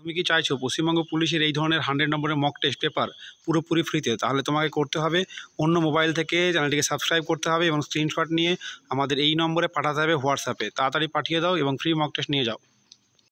তুমি কি চাইছো পশ্চিমবঙ্গ পুলিশের এই ধরনের হান্ড্রেড নম্বরের মক টেস্ট পেপার পুরোপুরি ফ্রিতে তাহলে তোমাকে করতে হবে অন্য মোবাইল থেকে চ্যানেলটিকে সাবস্ক্রাইব করতে হবে এবং স্ক্রিনশট নিয়ে আমাদের এই নম্বরে পাঠাতে হবে হোয়াটসঅ্যাপে তাড়াতাড়ি পাঠিয়ে দাও এবং ফ্রি মক টেস্ট নিয়ে যাও